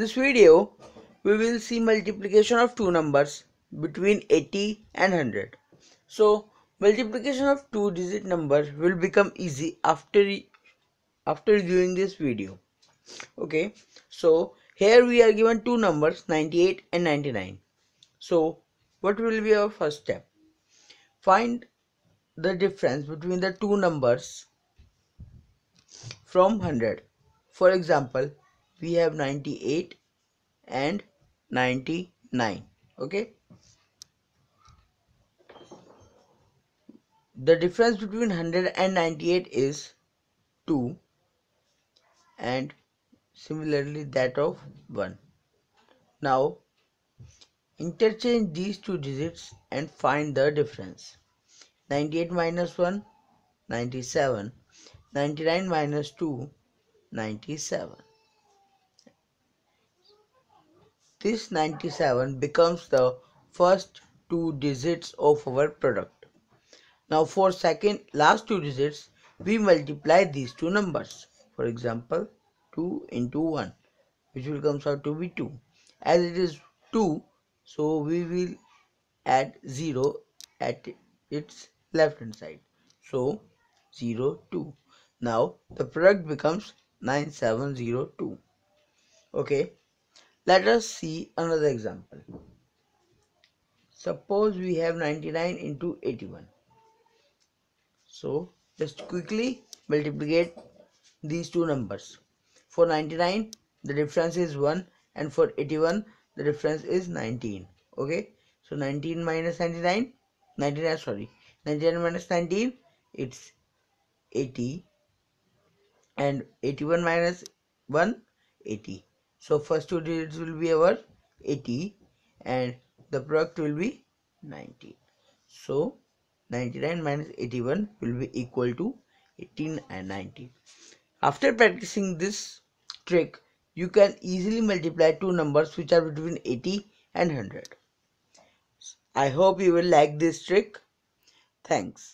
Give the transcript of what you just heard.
this video, we will see multiplication of two numbers between 80 and 100. So, multiplication of two digit numbers will become easy after after doing this video. Okay, so here we are given two numbers 98 and 99. So, what will be our first step? Find the difference between the two numbers from 100. For example, we have 98 and 99 okay the difference between 100 and 98 is 2 and similarly that of 1 now interchange these two digits and find the difference 98 minus 1 97 99 minus 2 97 This 97 becomes the first two digits of our product. Now for second last two digits we multiply these two numbers. For example 2 into 1 which will comes out to be 2. As it is 2 so we will add 0 at its left hand side. So 0 2. Now the product becomes 9702. Okay let us see another example. Suppose we have 99 into 81. So just quickly multiply these two numbers. For 99 the difference is 1 and for 81 the difference is 19. Okay. So 19 minus 99 99 sorry 99 minus 19 it's 80 and 81 minus 1 80 so first two digits will be our 80 and the product will be ninety. so 99 minus 81 will be equal to 18 and ninety. after practicing this trick you can easily multiply two numbers which are between 80 and 100 i hope you will like this trick thanks